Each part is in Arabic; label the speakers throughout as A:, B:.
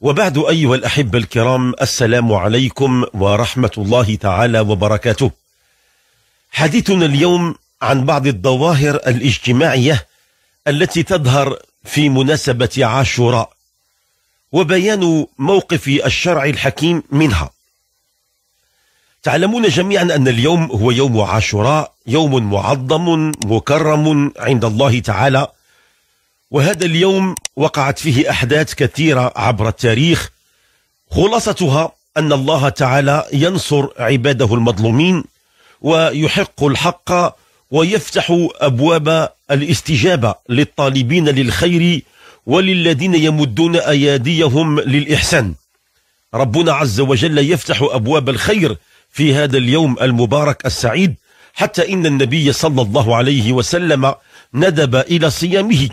A: وبعد أيها الأحبة الكرام السلام عليكم ورحمة الله تعالى وبركاته حديثنا اليوم عن بعض الظواهر الاجتماعية التي تظهر في مناسبة عاشوراء وبيان موقف الشرع الحكيم منها تعلمون جميعا أن اليوم هو يوم عاشوراء يوم معظم مكرم عند الله تعالى وهذا اليوم وقعت فيه أحداث كثيرة عبر التاريخ خلاصتها أن الله تعالى ينصر عباده المظلومين ويحق الحق ويفتح أبواب الاستجابة للطالبين للخير وللذين يمدون أياديهم للإحسان ربنا عز وجل يفتح أبواب الخير في هذا اليوم المبارك السعيد حتى إن النبي صلى الله عليه وسلم ندب إلى صيامه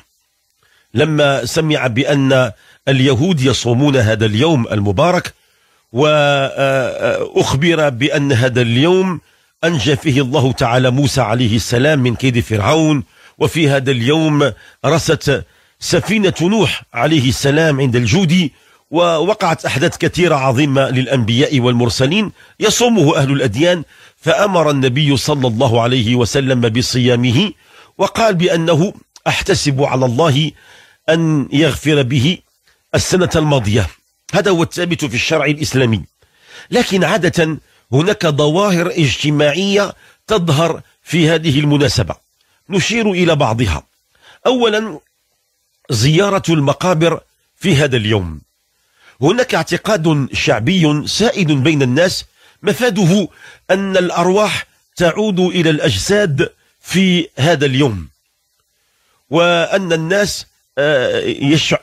A: لما سمع بأن اليهود يصومون هذا اليوم المبارك وأخبر بأن هذا اليوم أنجى فيه الله تعالى موسى عليه السلام من كيد فرعون وفي هذا اليوم رست سفينة نوح عليه السلام عند الجودي ووقعت أحداث كثيرة عظيمة للأنبياء والمرسلين يصومه أهل الأديان فأمر النبي صلى الله عليه وسلم بصيامه وقال بأنه أحتسب على الله أن يغفر به السنة الماضية هذا هو الثابت في الشرع الإسلامي لكن عادة هناك ظواهر اجتماعية تظهر في هذه المناسبة نشير إلى بعضها أولا زيارة المقابر في هذا اليوم هناك اعتقاد شعبي سائد بين الناس مفاده أن الأرواح تعود إلى الأجساد في هذا اليوم وأن الناس آه،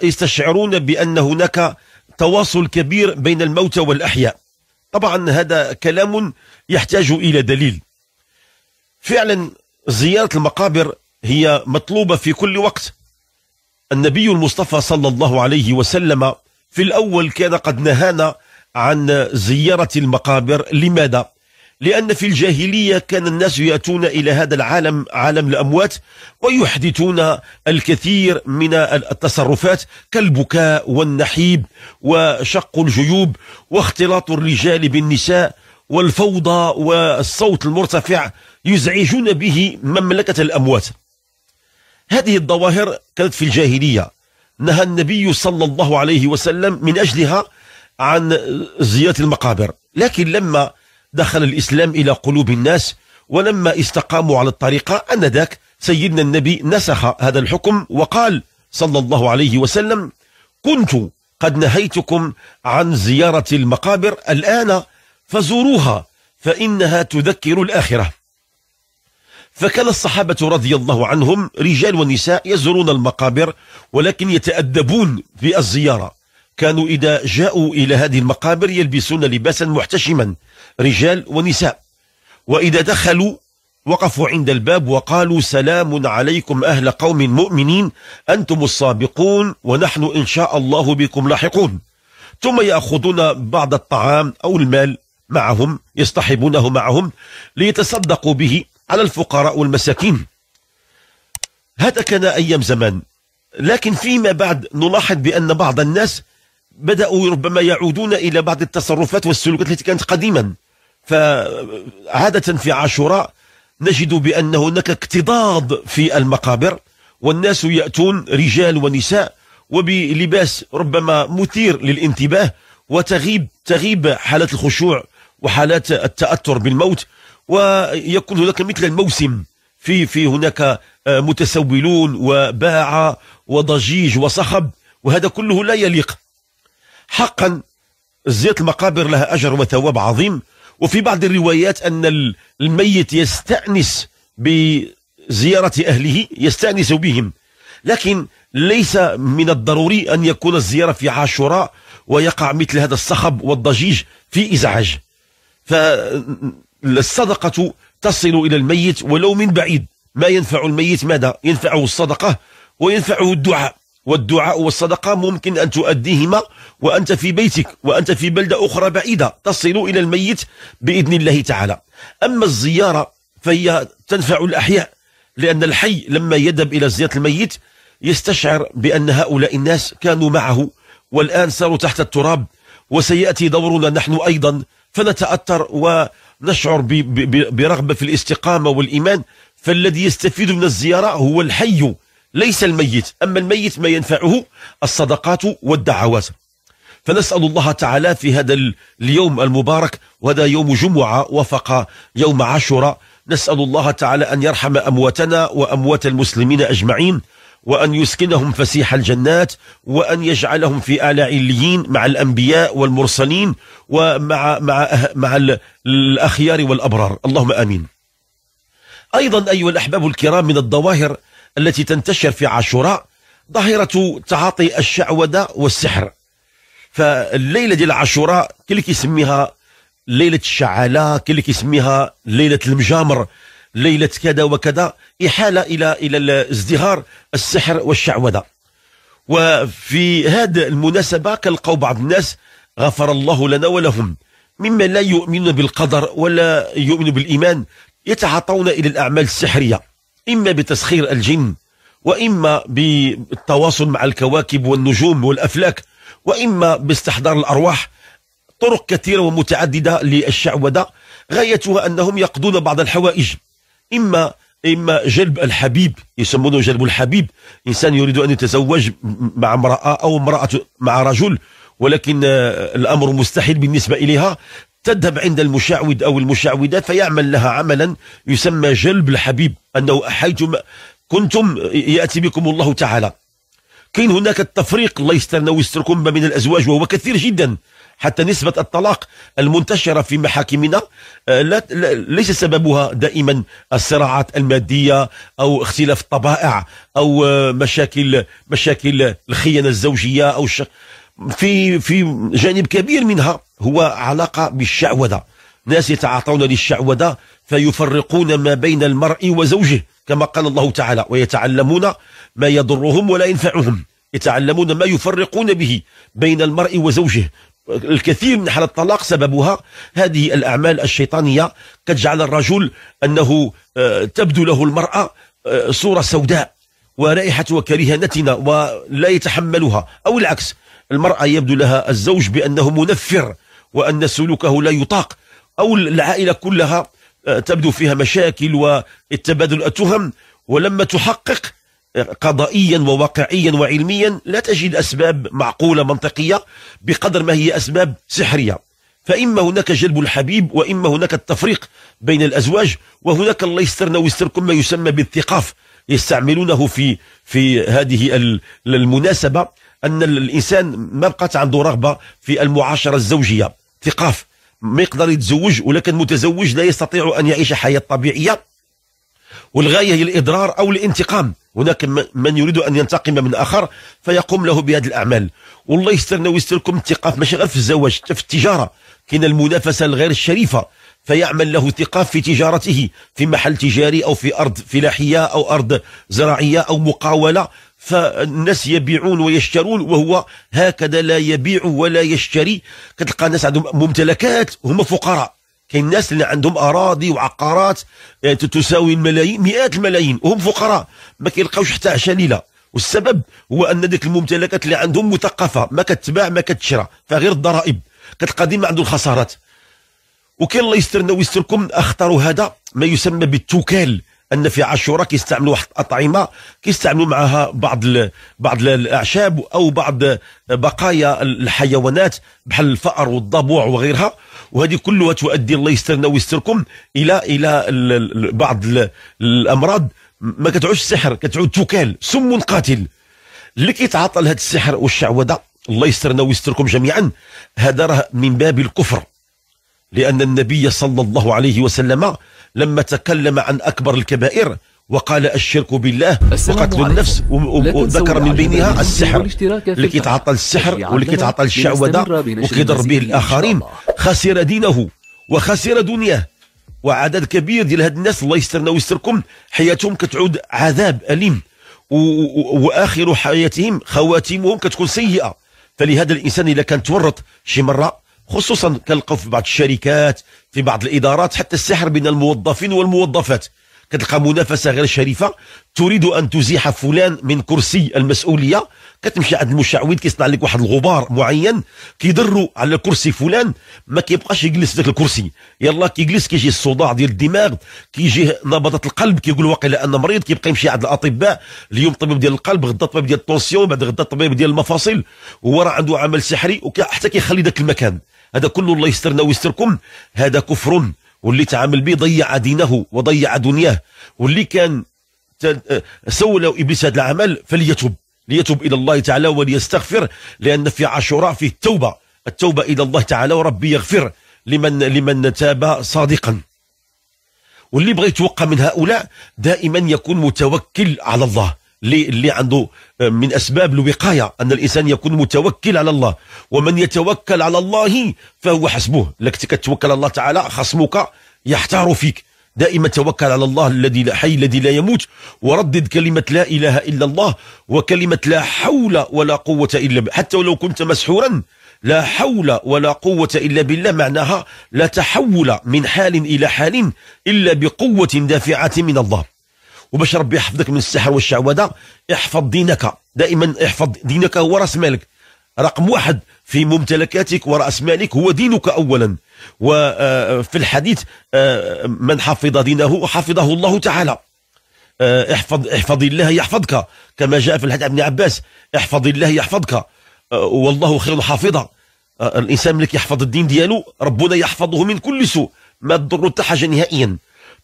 A: يستشعرون بأن هناك تواصل كبير بين الموتى والأحياء طبعا هذا كلام يحتاج إلى دليل فعلا زيارة المقابر هي مطلوبة في كل وقت النبي المصطفى صلى الله عليه وسلم في الأول كان قد نهانا عن زيارة المقابر لماذا؟ لأن في الجاهلية كان الناس يأتون إلى هذا العالم عالم الأموات ويحدثون الكثير من التصرفات كالبكاء والنحيب وشق الجيوب واختلاط الرجال بالنساء والفوضى والصوت المرتفع يزعجون به مملكة الأموات هذه الظواهر كانت في الجاهلية نهى النبي صلى الله عليه وسلم من أجلها عن زيارة المقابر لكن لما دخل الإسلام إلى قلوب الناس ولما استقاموا على الطريقة أن ذاك سيدنا النبي نسخ هذا الحكم وقال صلى الله عليه وسلم كنت قد نهيتكم عن زيارة المقابر الآن فزوروها فإنها تذكر الآخرة فكان الصحابة رضي الله عنهم رجال ونساء يزورون المقابر ولكن يتأدبون في الزيارة كانوا إذا جاءوا إلى هذه المقابر يلبسون لباسا محتشما رجال ونساء وإذا دخلوا وقفوا عند الباب وقالوا سلام عليكم أهل قوم مؤمنين أنتم السابقون ونحن إن شاء الله بكم لاحقون ثم يأخذون بعض الطعام أو المال معهم يصطحبونه معهم ليتصدقوا به على الفقراء والمساكين هذا كان أيام زمان لكن فيما بعد نلاحظ بأن بعض الناس بدأوا ربما يعودون إلى بعض التصرفات والسلوكات التي كانت قديما فعادة في عاشوراء نجد بأن هناك اكتضاض في المقابر والناس يأتون رجال ونساء وبلباس ربما مثير للانتباه وتغيب تغيب حالات الخشوع وحالات التأثر بالموت ويكون هناك مثل الموسم في في هناك آه، متسولون وباعه وضجيج وصخب وهذا كله لا يليق حقا زيارة المقابر لها أجر وثواب عظيم وفي بعض الروايات أن الميت يستأنس بزيارة أهله يستأنس بهم لكن ليس من الضروري أن يكون الزيارة في عاشوراء ويقع مثل هذا الصخب والضجيج في إزعاج فالصدقة تصل إلى الميت ولو من بعيد ما ينفع الميت ماذا؟ ينفعه الصدقة وينفعه الدعاء والدعاء والصدقة ممكن أن تؤديهما وأنت في بيتك وأنت في بلدة أخرى بعيدة تصل إلى الميت بإذن الله تعالى أما الزيارة فهي تنفع الأحياء لأن الحي لما يذهب إلى زيارة الميت يستشعر بأن هؤلاء الناس كانوا معه والآن صاروا تحت التراب وسيأتي دورنا نحن أيضا فنتأثر ونشعر برغبة في الاستقامة والإيمان فالذي يستفيد من الزيارة هو الحي ليس الميت أما الميت ما ينفعه الصدقات والدعوات فنسأل الله تعالى في هذا اليوم المبارك وهذا يوم جمعة وفق يوم عاشوراء نسأل الله تعالى أن يرحم أمواتنا وأموات المسلمين أجمعين وأن يسكنهم فسيح الجنات وأن يجعلهم في أعلى عليين مع الأنبياء والمرسلين ومع مع أه- مع الأخيار والأبرار اللهم آمين أيضا أيها الأحباب الكرام من الظواهر التي تنتشر في عاشوراء ظاهرة تعاطي الشعوذة والسحر فالليلة ديال عاشوراء كل اللي كيسميها ليلة الشعالة كل اللي كيسميها ليلة المجامر ليلة كذا وكذا إحالة إلى إلى ازدهار السحر والشعوذة وفي هذه المناسبة كنلقاو بعض الناس غفر الله لنا ولهم مما لا يؤمنون بالقدر ولا يؤمنون بالإيمان يتعاطون إلى الأعمال السحرية إما بتسخير الجن وإما بالتواصل مع الكواكب والنجوم والأفلاك وإما باستحضار الأرواح طرق كثيرة ومتعددة للشعوذة غايتها أنهم يقضون بعض الحوائج إما إما جلب الحبيب يسمونه جلب الحبيب إنسان يريد أن يتزوج مع امرأة أو امرأة مع رجل ولكن آه، الأمر مستحيل بالنسبة إليها تذهب عند المشعوذ أو المشعوذات فيعمل لها عملا يسمى جلب الحبيب أنه حيثما كنتم يأتي بكم الله تعالى كاين هناك التفريق الله يسترنا ويستركم ما من الأزواج وهو كثير جدا حتى نسبة الطلاق المنتشرة في محاكمنا آه، لا ليس سببها دائما الصراعات المادية أو اختلاف الطبائع أو آه، مشاكل مشاكل الخيانة الزوجية أو الشخ... في في جانب كبير منها هو علاقه بالشعوذه ناس يتعاطون للشعوذه فيفرقون ما بين المرء وزوجه كما قال الله تعالى ويتعلمون ما يضرهم ولا ينفعهم يتعلمون ما يفرقون به بين المرء وزوجه الكثير من حالات الطلاق سببها هذه الأعمال الشيطانية قد جعل الرجل أنه آه، تبدو له المرأة آه، صورة سوداء ورائحة وكرهنتنا نتنة ولا يتحملها أو العكس المرأة يبدو لها الزوج بأنه منفر وأن سلوكه لا يطاق أو العائلة كلها آه، تبدو فيها مشاكل والتبادل التهم ولما تحقق آه، قضائيا وواقعيا وعلميا لا تجد أسباب معقولة منطقية بقدر ما هي أسباب سحرية فإما هناك جلب الحبيب وإما هناك التفريق بين الأزواج وهناك الله يسترنا ويستركم ما يسمى بالثقاف يستعملونه في في هذه المناسبة ان الانسان ما بقات عنده رغبه في المعاشره الزوجيه ثقاف ما يقدر يتزوج ولكن متزوج لا يستطيع ان يعيش حياه طبيعيه والغايه هي الاضرار او الانتقام هناك من يريد ان ينتقم من اخر فيقوم له بهذه الاعمال والله يسترنا ويستركم الثقاف ماشي غير في الزواج في التجاره كاين المنافسه الغير الشريفه فيعمل له ثقاف في تجارته في محل تجاري او في ارض فلاحيه او ارض زراعيه او مقاوله فالناس يبيعون ويشترون وهو هكذا لا يبيع ولا يشتري كتلقى الناس عندهم ممتلكات وهم فقراء كاين الناس اللي عندهم اراضي وعقارات يعني تساوي الملايين مئات الملايين وهم فقراء ما كيلقاوش حتى عشا ليله والسبب هو ان ديك الممتلكات اللي عندهم مثقفه ما كتباع ما كتشرى فغير الضرائب كتلقى ديما عنده الخسارات وكاين الله يسترنا ويستركم اخطر هذا ما يسمى بالتوكال ان في عاشوراء كيستعملوا واحد الاطعمه كيستعملوا معها بعض ال بعض الاعشاب او بعض بقايا الحيوانات بحال الفأر والضبوع وغيرها وهذه كلها تؤدي الله يسترنا ويستركم الى الى ال بعض الامراض ما كتعودش السحر كتعود توكال سم قاتل اللي كيتعاطى لهذا السحر والشعوذه الله يسترنا ويستركم جميعا هذا راه من باب الكفر لان النبي صلى الله عليه وسلم لما تكلم عن أكبر الكبائر وقال الشرك بالله وقتل النفس وذكر من بينها السحر اللي كيتعاطى السحر واللي كيتعاطى الشعوذه وكيضر به الاخرين خسر دينه وخسر دنياه وعدد كبير ديال هاد الناس الله يسترنا ويستركم حياتهم كتعود عذاب اليم واخر حياتهم خواتيمهم كتكون سيئه فلهذا الانسان اذا كان تورط شي مره خصوصا كنلقاو في بعض الشركات في بعض الادارات حتى السحر بين الموظفين والموظفات كتلقى منافسه غير شريفه تريد ان تزيح فلان من كرسي المسؤوليه كتمشي عند المشعوذ كيصنع لك واحد الغبار معين كيضروا على كرسي فلان ما كيبقاش يجلس في ذاك الكرسي يلا كيجلس كيجي الصداع ديال الدماغ كيجي نبضات القلب كيقول واقيلا انا مريض كيبقى يمشي عند الاطباء اليوم طبيب ديال القلب غدا طبيب ديال التونسيون بعد غدا طبيب ديال المفاصل وهو راه عنده عمل سحري وحتى كيخلي ذاك المكان هذا كله الله يسترنا ويستركم هذا كفر واللي تعامل به ضيع دينه وضيع دنياه واللي كان آه، سولوا ابليس هذا العمل فليتوب ليتوب الى الله تعالى وليستغفر لان في عاشوراء فيه التوبه التوبه الى الله تعالى وربي يغفر لمن لمن تاب صادقا واللي بغى يتوقع من هؤلاء دائما يكون متوكل على الله اللي اللي عنده آه، من اسباب الوقايه ان الانسان يكون متوكل على الله ومن يتوكل على الله فهو حسبه لك كتوكل على الله تعالى خصمك يحتار فيك دائما توكل على الله الذي لا حي الذي لا يموت وردد كلمة لا إله إلا الله وكلمة لا حول ولا قوة إلا بالله حتى ولو كنت مسحورا لا حول ولا قوة إلا بالله معناها لا تحول من حال إلى حال إلا بقوة دافعة من الله وباش ربي يحفظك من السحر والشعوذه احفظ دينك دائما احفظ دينك هو راس مالك رقم واحد في ممتلكاتك ورأس مالك هو دينك أولا وفي آه، الحديث آه، من حفظ دينه حفظه الله تعالى آه، احفظ احفظ الله يحفظك كما جاء في الحديث ابن عباس احفظ الله يحفظك والله خير حافظا الانسان ملي يحفظ الدين ديالو ربنا يحفظه من كل سوء ما تضر حتى حاجه نهائيا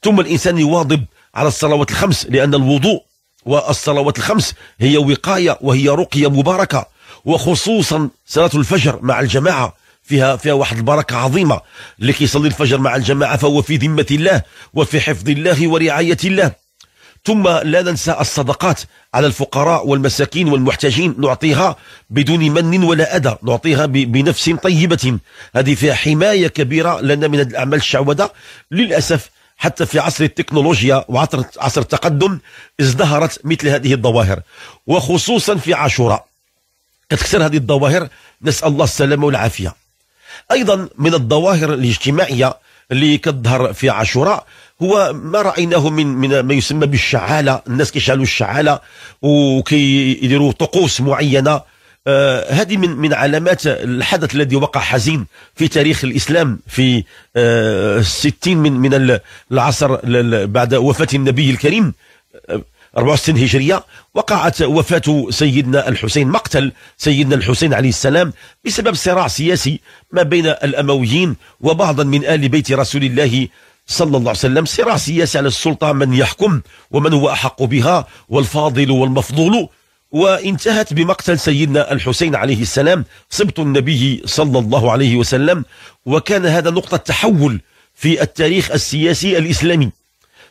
A: ثم الانسان يواظب على الصلوات الخمس لأن الوضوء والصلوات الخمس هي وقاية وهي رقية مباركة وخصوصا صلاة الفجر مع الجماعة فيها فيها واحد البركة عظيمة اللي كيصلي الفجر مع الجماعة فهو في ذمة الله وفي حفظ الله ورعاية الله ثم لا ننسى الصدقات على الفقراء والمساكين والمحتاجين نعطيها بدون من ولا أذى نعطيها بنفس طيبة هذه فيها حماية كبيرة لنا من الأعمال الشعوذة للأسف حتى في عصر التكنولوجيا وعصر عصر التقدم ازدهرت مثل هذه الظواهر وخصوصا في عاشوراء كتكثر هذه الظواهر نسال الله السلامه والعافيه ايضا من الظواهر الاجتماعيه اللي كتظهر في عاشوراء هو ما رايناه من من ما يسمى بالشعاله الناس كيشعلوا الشعاله وكيديروا طقوس معينه آه، هذه من من علامات الحدث الذي وقع حزين في تاريخ الاسلام في 60 آه، من من العصر بعد وفاه النبي الكريم 64 آه، هجريه وقعت وفاه سيدنا الحسين مقتل سيدنا الحسين عليه السلام بسبب صراع سياسي ما بين الامويين وبعضا من ال بيت رسول الله صلى الله عليه وسلم صراع سياسي على السلطه من يحكم ومن هو احق بها والفاضل والمفضول وانتهت بمقتل سيدنا الحسين عليه السلام سبط النبي صلى الله عليه وسلم وكان هذا نقطة تحول في التاريخ السياسي الإسلامي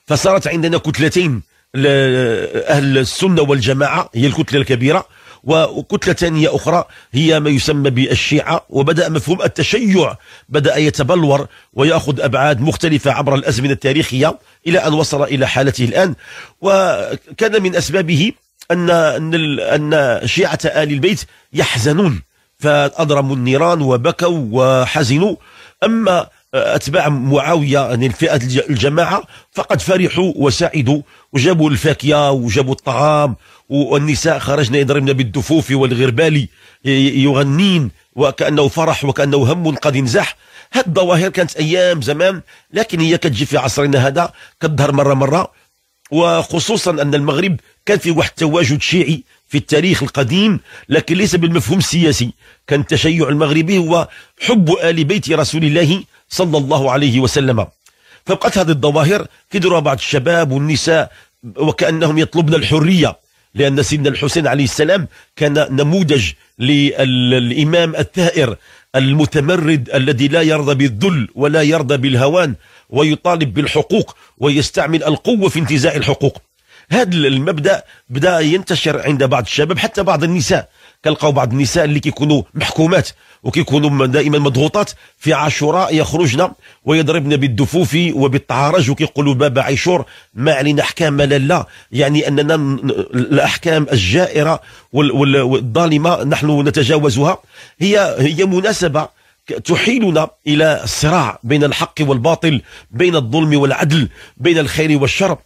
A: فصارت عندنا كتلتين أهل السنة والجماعة هي الكتلة الكبيرة وكتلة ثانية أخرى هي ما يسمى بالشيعة وبدأ مفهوم التشيع بدأ يتبلور ويأخذ أبعاد مختلفة عبر الأزمنة التاريخية إلى أن وصل إلى حالته الآن وكان من أسبابه أن أن أن شيعة آل البيت يحزنون فأضرموا النيران وبكوا وحزنوا أما أتباع معاوية يعني الفئة الجماعة فقد فرحوا وسعدوا وجابوا الفاكهة وجابوا الطعام والنساء خرجنا يضربن بالدفوف والغربال يغنين وكأنه فرح وكأنه هم قد انزاح هاد الظواهر كانت أيام زمان لكن هي كتجي في عصرنا هذا كتظهر مرة مرة وخصوصا أن المغرب كان في واحد تواجد شيعي في التاريخ القديم لكن ليس بالمفهوم السياسي كان التشيع المغربي هو حب آل بيت رسول الله صلى الله عليه وسلم فبقت هذه الظواهر كدروا بعض الشباب والنساء وكأنهم يطلبن الحرية لأن سيدنا الحسين عليه السلام كان نموذج للإمام الثائر المتمرد الذي لا يرضى بالذل ولا يرضى بالهوان ويطالب بالحقوق ويستعمل القوة في انتزاع الحقوق هذا المبدأ بدأ ينتشر عند بعض الشباب حتى بعض النساء كنلقاو بعض النساء اللي كيكونوا محكومات وكيكونوا دائما مضغوطات في عاشوراء يخرجن ويضربن بالدفوف وبالتعارج وكيقولوا باب عيشور ما علينا احكام لا لا يعني اننا الاحكام الجائره والظالمه نحن نتجاوزها هي هي مناسبه تحيلنا الى الصراع بين الحق والباطل بين الظلم والعدل بين الخير والشر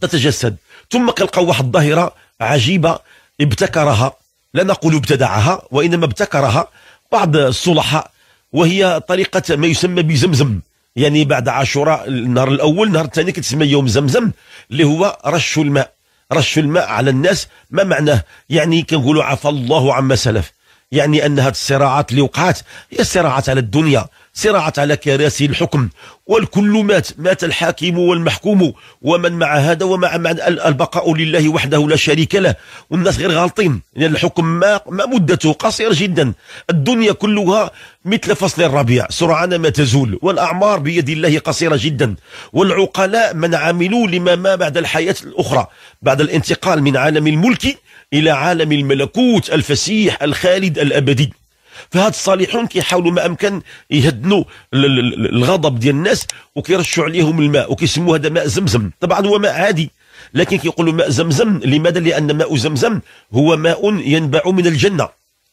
A: تتجسد ثم كنلقاو واحد الظاهره عجيبه ابتكرها لا نقول ابتدعها وإنما ابتكرها بعض الصلحاء وهي طريقة ما يسمى بزمزم يعني بعد عاشوراء النهار الأول النهار الثاني كتسمى يوم زمزم اللي هو رش الماء رش الماء على الناس ما معناه يعني كنقولوا عفى الله عما سلف يعني أن هذه الصراعات اللي وقعت هي صراعات على الدنيا صراعات على كراسي الحكم والكل مات مات الحاكم والمحكوم ومن مع هذا ومع مع البقاء لله وحده لا شريك له والناس غير غالطين لأن الحكم ما, ما مدته قصير جدا الدنيا كلها مثل فصل الربيع سرعان ما تزول والأعمار بيد الله قصيرة جدا والعقلاء من عملوا لما ما بعد الحياة الأخرى بعد الانتقال من عالم الملك إلى عالم الملكوت الفسيح الخالد الأبدي فهاد الصالحون كيحاولوا ما امكن يهدنوا الغضب ديال الناس وكيرشوا عليهم الماء وكيسموه هذا ماء زمزم طبعا هو ماء عادي لكن كيقولوا ماء زمزم لماذا لان ماء زمزم هو ماء ينبع من الجنه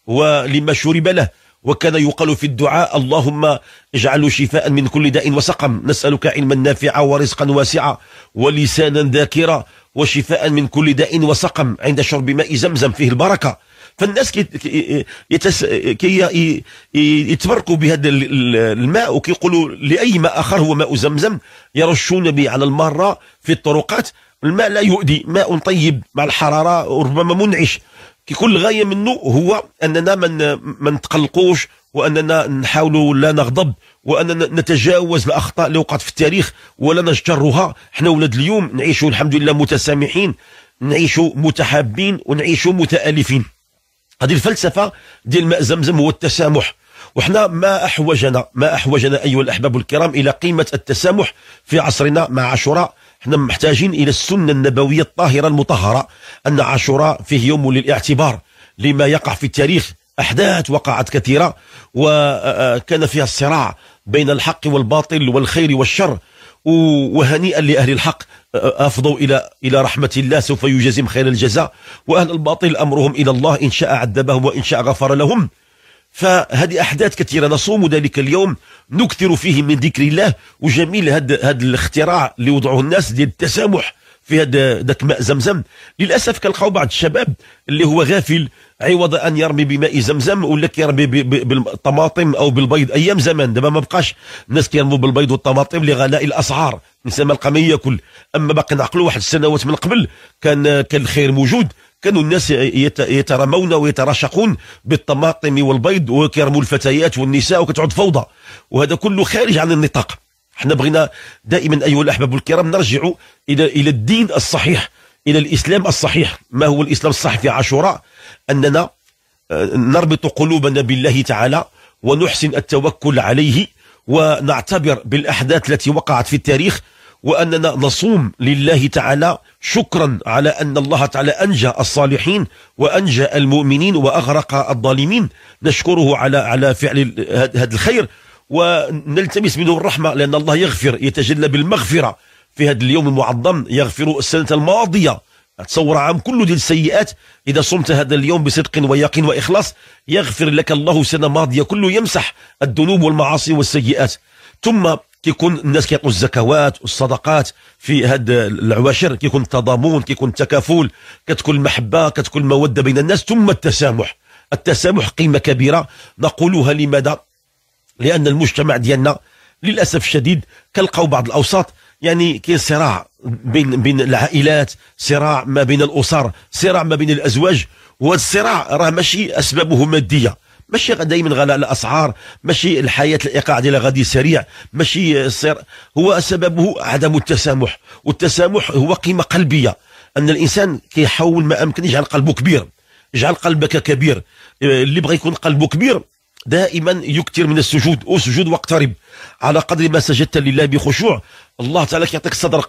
A: ولما شرب له وكان يقال في الدعاء اللهم اجعله شفاء من كل داء وسقم نسألك علما نافعا ورزقا واسعا ولسانا ذاكرا وشفاء من كل داء وسقم عند شرب ماء زمزم فيه البركة فالناس كي يتس... كي يتبركوا بهذا الماء وكيقولوا لأي ماء آخر هو ماء زمزم يرشون به على المارة في الطرقات الماء لا يؤذي ماء طيب مع الحرارة وربما منعش كيكون الغايه منه هو اننا ما من نتقلقوش واننا نحاولوا لا نغضب واننا نتجاوز الاخطاء اللي وقعت في التاريخ ولا نجترها حنا ولاد اليوم نعيشوا الحمد لله متسامحين نعيشوا متحابين ونعيشوا متالفين هذه الفلسفه ديال ماء زمزم هو التسامح وحنا ما احوجنا ما احوجنا ايها الاحباب الكرام الى قيمه التسامح في عصرنا مع عاشوراء احنا محتاجين الى السنه النبويه الطاهره المطهره ان عاشوراء فيه يوم للاعتبار لما يقع في التاريخ احداث وقعت كثيره وكان آه، آه، فيها الصراع بين الحق والباطل والخير والشر وهنيئا لاهل الحق آه، افضوا الى الى رحمه الله سوف يجزم خير الجزاء واهل الباطل امرهم الى الله ان شاء عذبهم وان شاء غفر لهم فهذه احداث كثيره نصوم ذلك اليوم نكثر فيه من ذكر الله وجميل هذا هذا الاختراع اللي وضعه الناس ديال التسامح في هذا ذاك ماء زمزم للاسف كنلقاو بعض الشباب اللي هو غافل عوض ان يرمي بماء زمزم ولا كيرمي بالطماطم او بالبيض ايام زمان دابا ما بقاش الناس كيرموا بالبيض والطماطم لغلاء الاسعار الانسان ما لقى ما ياكل اما باقي نعقلوا واحد السنوات من قبل كان كان الخير موجود كانوا الناس يترمون ويترشقون بالطماطم والبيض ويكرموا الفتيات والنساء وكتعود فوضى وهذا كله خارج عن النطاق احنا بغينا دائما ايها الاحباب الكرام نرجع الى الى الدين الصحيح الى الاسلام الصحيح ما هو الاسلام الصحيح في عاشوراء اننا آه، نربط قلوبنا بالله تعالى ونحسن التوكل عليه ونعتبر بالاحداث التي وقعت في التاريخ وأننا نصوم لله تعالى شكرا على أن الله تعالى أنجى الصالحين وأنجى المؤمنين وأغرق الظالمين نشكره على على فعل هذا الخير ونلتمس منه الرحمة لأن الله يغفر يتجلى بالمغفرة في هذا اليوم المعظم يغفر السنة الماضية تصور عام كله ديال السيئات اذا صمت هذا اليوم بصدق ويقين واخلاص يغفر لك الله سنه ماضيه كله يمسح الذنوب والمعاصي والسيئات ثم كيكون الناس كيعطوا الزكوات والصدقات في هاد العواشر كيكون التضامن كيكون التكافل كتكون المحبه كتكون الموده بين الناس ثم التسامح التسامح قيمه كبيره نقولها لماذا لان المجتمع ديالنا للاسف الشديد كنلقاو بعض الاوساط يعني كاين صراع بين بين العائلات صراع ما بين الاسر صراع ما بين الازواج وهذا الصراع راه ماشي اسبابه ماديه ماشي دائما غلاء الاسعار ماشي الحياه الايقاع ديالها غادي سريع ماشي سير هو سببه عدم التسامح والتسامح هو قيمه قلبيه ان الانسان كيحاول ما امكن يجعل قلبه كبير اجعل قلبك كبير آه، اللي بغى يكون قلبه كبير دائما يكثر من السجود وسجود واقترب على قدر ما سجدت لله بخشوع الله تعالى كيعطيك صدر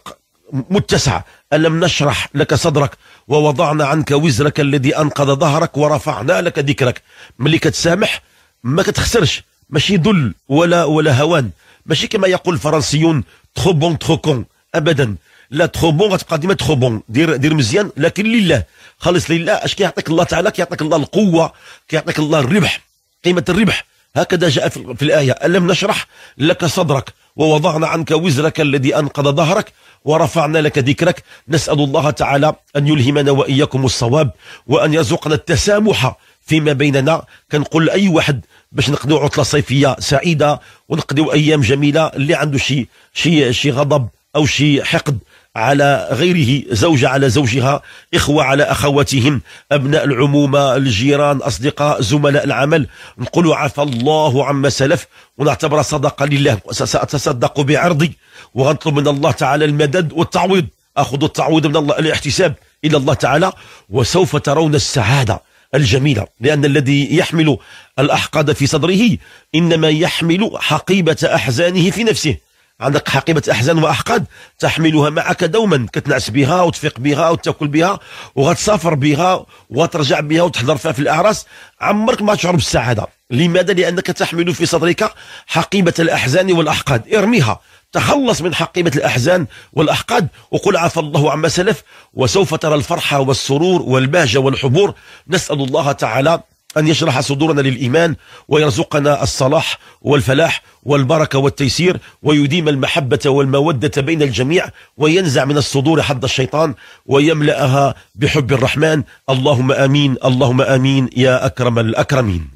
A: متسع ألم نشرح لك صدرك ووضعنا عنك وزرك الذي أنقذ ظهرك ورفعنا لك ذكرك ملي كتسامح ما كتخسرش ماشي ذل ولا ولا هوان ماشي كما يقول الفرنسيون تخو بون تخو كون ابدا لا تخو بون غتبقى ديما تخو بون دير دير مزيان لكن لله خالص لله اش كيعطيك الله تعالى كيعطيك الله القوه كيعطيك الله الربح قيمه الربح هكذا جاء في الايه الم نشرح لك صدرك ووضعنا عنك وزرك الذي أنقذ ظهرك ورفعنا لك ذكرك نسأل الله تعالى أن يلهمنا وإياكم الصواب وأن يرزقنا التسامح فيما بيننا كنقول أي واحد باش نقضيو عطلة صيفية سعيدة ونقضيو أيام جميلة اللي عنده شي شي شي غضب أو شي حقد على غيره زوجة على زوجها إخوة على أخواتهم أبناء العمومة الجيران أصدقاء زملاء العمل نقول عفى الله عما سلف ونعتبر صدقة لله سأتصدق بعرضي ونطلب من الله تعالى المدد والتعويض أخذ التعويض من الله الاحتساب إلى الله تعالى وسوف ترون السعادة الجميلة لأن الذي يحمل الأحقاد في صدره إنما يحمل حقيبة أحزانه في نفسه عندك حقيبة أحزان وأحقاد تحملها معك دوما كتنعس بها وتفيق بها وتاكل بها وغتسافر بها وترجع بها وتحضر فيها في الأعراس عمرك ما تشعر بالسعادة لماذا؟ لأنك تحمل في صدرك حقيبة الأحزان والأحقاد ارميها تخلص من حقيبة الأحزان والأحقاد وقل عفى الله عما سلف وسوف ترى الفرحه والسرور والبهجة والحبور نسأل الله تعالى أن يشرح صدورنا للإيمان ويرزقنا الصلاح والفلاح والبركة والتيسير ويديم المحبة والمودة بين الجميع وينزع من الصدور حد الشيطان ويملأها بحب الرحمن اللهم آمين اللهم آمين يا أكرم الأكرمين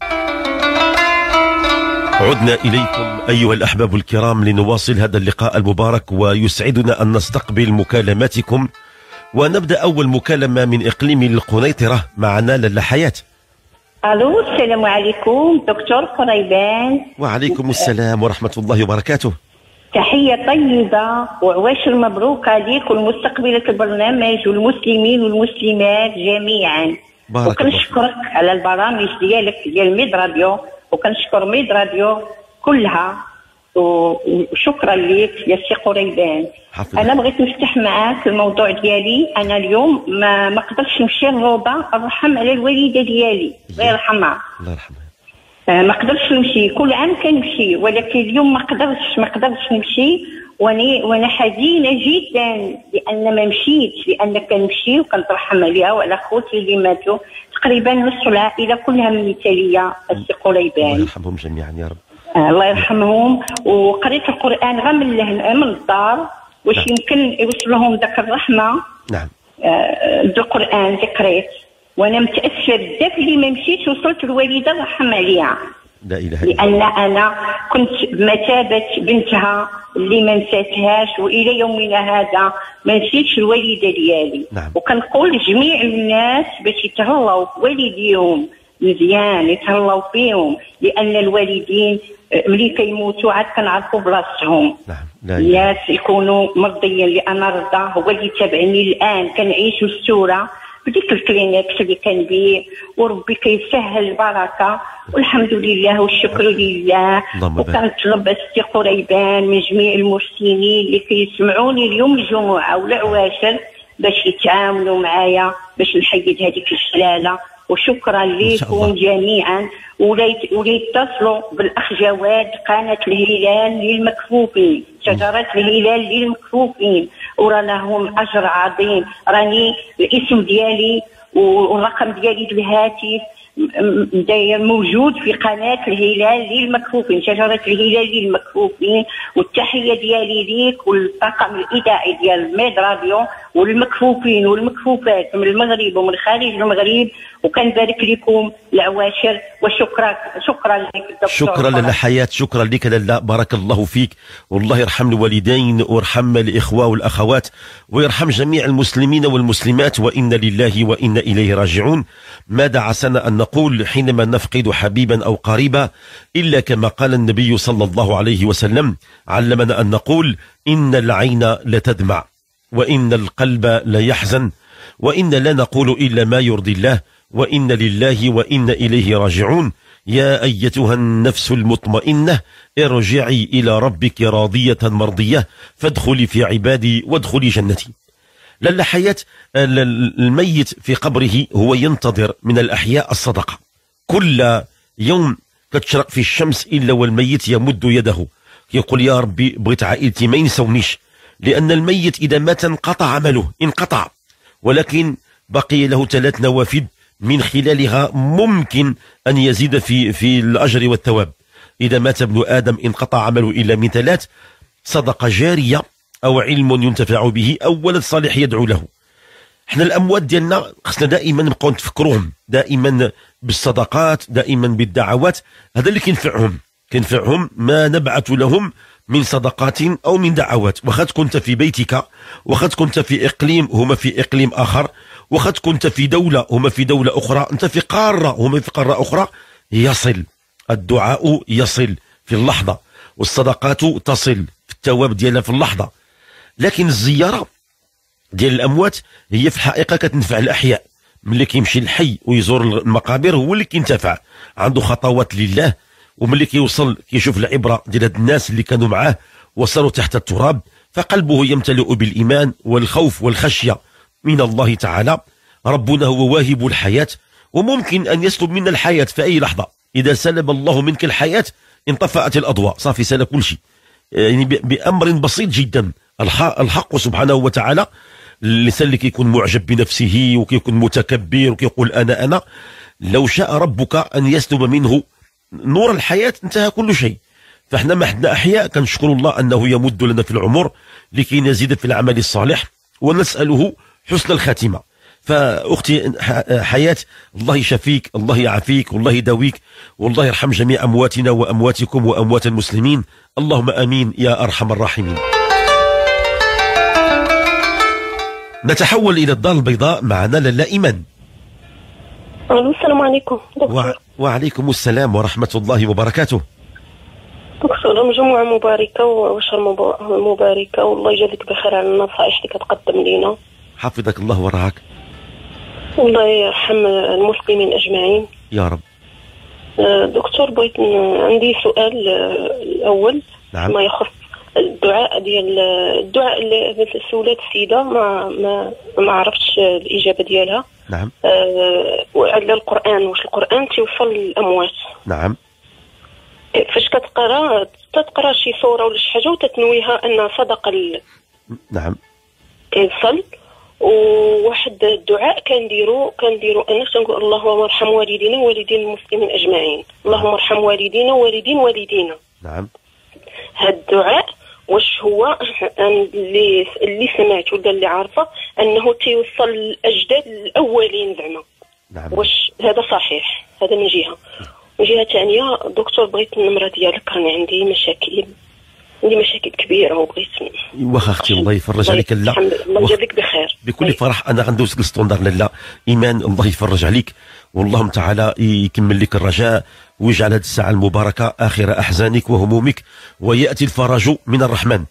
A: عدنا إليكم أيها الأحباب الكرام لنواصل هذا اللقاء المبارك ويسعدنا أن نستقبل مكالماتكم ونبدأ أول مكالمة من إقليم القنيطرة مع نالا الحياة
B: الو السلام عليكم دكتور قريبان
A: وعليكم السلام ورحمه الله وبركاته
B: تحيه طيبه وعواشر مبروكه ليك ولمستقبلك البرنامج والمسلمين والمسلمات جميعا بارك وكنشكرك على البرامج ديالك ديال ميد راديو وكنشكر ميد راديو كلها وشكرا لك يا سي قريبان انا بغيت نفتح معاك الموضوع ديالي انا اليوم ما ما قدرتش نمشي للروضه نرحم على الوالده ديالي الله يرحمها الله يرحمها آه، ما قدرتش نمشي كل عام كنمشي ولكن اليوم ما قدرتش ما قدرتش نمشي وانا وانا حزينه جدا لان ما مشيتش لان كنمشي وكنترحم عليها وعلى خوتي اللي ماتوا تقريبا نص العائله كلها مثاليه ليا السي قريبان الله
A: يرحمهم جميعا يا رب
B: آه، الله يرحمهم وقريت القران غير من لهنا من الدار واش نعم. يمكن يوصل لهم ذاك الرحمه نعم آه، ذو القران اللي قريت وانا متاثره بزاف اللي ما مشيتش وصلت الوالده رحم عليها لا اله الا لان انا كنت بمثابه بنتها اللي ما نساتهاش والى يومنا هذا ما نسيتش الوالده ديالي نعم. وكنقول لجميع الناس باش يتهلاو بوالديهم مزيان يتهلاو فيهم لان الوالدين ملي كيموتوا عاد كنعرفوا بلاصتهم نعم الناس يكونوا مرضيين لان رضا هو اللي تابعني الان كنعيش مستوره بديك الكلينكس اللي كان بيه وربي كيسهل البركه والحمد لله والشكر لله وكنطلب استي قريبان من جميع المحسنين اللي كيسمعوني اليوم الجمعه ولا عواشر باش يتعاملوا معايا باش نحيد هذيك الشلاله وشكرا لكم جميعا وليتصلوا بالاخ جواد قناه الهلال للمكفوفين شجره الهلال للمكفوفين ورا لهم اجر عظيم راني الاسم ديالي والرقم ديالي في الهاتف داير موجود في قناه الهلال للمكفوفين شجره الهلال للمكفوفين والتحيه ديالي ليك والطاقم الاذاعي ديال ميد راديو والمكفوفين والمكفوفات من المغرب ومن خارج المغرب وكنبارك لكم العواشر وشكرا شكرا لك الدكتور شكرا
A: للحياه شكرا لك لله بارك الله فيك والله يرحم الوالدين ويرحم الاخوه والاخوات ويرحم جميع المسلمين والمسلمات وانا لله وانا اليه راجعون ماذا عسانا ان نقول حينما نفقد حبيبا أو قريبا إلا كما قال النبي صلى الله عليه وسلم علمنا أن نقول إن العين لتدمع وإن القلب ليحزن وإن لا نقول إلا ما يرضي الله وإن لله وإن إليه راجعون يا أيتها النفس المطمئنة ارجعي إلى ربك راضية مرضية فادخلي في عبادي وادخلي جنتي لأن حياة الميت في قبره هو ينتظر من الأحياء الصدقة كل يوم كتشرق في الشمس إلا والميت يمد يده يقول يا ربي بغيت عائلتي ما ينسونيش لأن الميت إذا مات انقطع عمله انقطع ولكن بقي له ثلاث نوافذ من خلالها ممكن أن يزيد في في الأجر والثواب إذا مات ابن آدم انقطع عمله إلا من ثلاث صدقة جارية او علم ينتفع به او ولد صالح يدعو له احنا الاموات ديالنا خصنا دائما نبقاو نتفكروهم دائما بالصدقات دائما بالدعوات هذا اللي كينفعهم كينفعهم ما نبعث لهم من صدقات او من دعوات واخا كنت في بيتك واخا كنت في اقليم هما في اقليم اخر واخا كنت في دوله هما في دوله اخرى انت في قاره هما في قاره اخرى يصل الدعاء يصل في اللحظه والصدقات تصل في التواب ديالها في اللحظه لكن الزياره ديال الاموات هي في الحقيقه كتنفع الاحياء ملي كيمشي الحي ويزور المقابر هو اللي كينتفع عنده خطوات لله وملي كيوصل كيشوف العبره ديال هاد الناس اللي كانوا معاه وصلوا تحت التراب فقلبه يمتلئ بالايمان والخوف والخشيه من الله تعالى ربنا هو واهب الحياه وممكن ان يسلب منا الحياه في اي لحظه اذا سلب الله منك الحياه انطفأت الاضواء صافي سال كل شيء يعني بامر بسيط جدا الحق سبحانه وتعالى الانسان اللي كيكون معجب بنفسه وكيكون متكبر وكيقول انا انا لو شاء ربك ان يسلب منه نور الحياه انتهى كل شيء فاحنا ما حدنا احياء كنشكر الله انه يمد لنا في العمر لكي نزيد في العمل الصالح ونساله حسن الخاتمه فاختي حياه الله يشفيك الله يعافيك والله يداويك والله يرحم جميع امواتنا وامواتكم واموات المسلمين اللهم امين يا ارحم الراحمين نتحول إلى الدار البيضاء معنا لالا إيمان
C: السلام عليكم
A: دكتور وعليكم السلام ورحمة الله وبركاته
C: دكتور مجموعة مباركة وعشر مباركة والله يجازيك بخير على النصائح اللي كتقدم لينا
A: حفظك الله ورعاك
C: الله يرحم المسلمين أجمعين يا رب آه، دكتور بغيت عندي سؤال آه، الأول نعم. ما يخص الدعاء ديال الدعاء اللي مثل سولات السيده ما ما ما عرفتش الاجابه ديالها نعم آه وعلى القران واش القران تيوصل للاموات نعم فاش كتقرا تتقرا شي صوره ولا شي حاجه وتتنويها انها صدقه ال... نعم كيوصل وواحد الدعاء كنديرو كنديرو انا كنقول اللهم ارحم والدينا ووالدين المسلمين اجمعين اللهم ارحم والدينا ووالدين والدينا نعم هاد الدعاء واش هو اللي اللي سمعت ولا اللي عارفه انه تيوصل للاجداد الاولين زعما نعم. واش هذا صحيح هذا من جهه من جهه ثانيه دكتور بغيت النمره ديالك راني عندي مشاكل عندي مشاكل كبيره وبغيت
A: واخا اختي الله يفرج عليك لا الله يجازيك بخير بكل طيب. فرح انا غندوز للستوندار لالا ايمان الله يفرج عليك والله تعالى يكمل لك الرجاء ويجعل هذه الساعه المباركه اخر احزانك وهمومك وياتي الفرج من الرحمن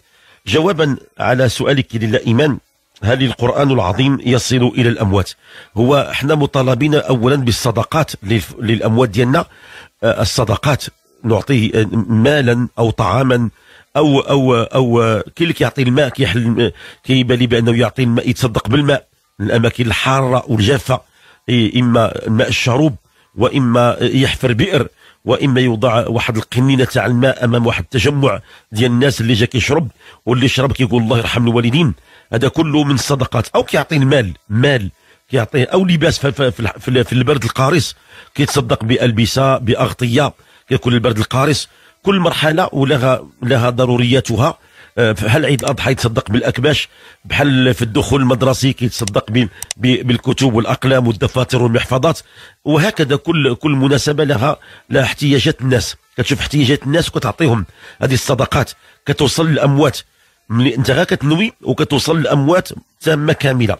A: جوابا على سؤالك لله ايمان هل القرآن العظيم يصل إلى الأموات هو احنا مطالبين أولا بالصدقات للأموات ديالنا آه، الصدقات نعطيه آه، مالا أو طعاما او او او كاين اللي كيعطي الماء كيحل كيبالي بانه يعطي الماء يتصدق بالماء الاماكن الحاره والجافه اما ماء الشروب واما يحفر بئر واما يوضع واحد القنينه تاع الماء امام واحد التجمع ديال الناس اللي جا كيشرب واللي شرب كيقول الله يرحم الوالدين هذا كله من الصدقات او كيعطي المال مال كيعطيه او لباس في, في, في, في البرد القارس كيتصدق بالبسه باغطيه كيكون البرد القارس كل مرحله ولها لها ضرورياتها آه، هل عيد الاضحى يتصدق بالاكباش بحال في الدخول المدرسي كيتصدق بالكتب والاقلام والدفاتر والمحفظات وهكذا كل كل مناسبه لها لها احتياجات الناس كتشوف احتياجات الناس وكتعطيهم هذه الصدقات كتوصل للاموات ملي انت غا كتنوي وكتوصل للاموات تامه كامله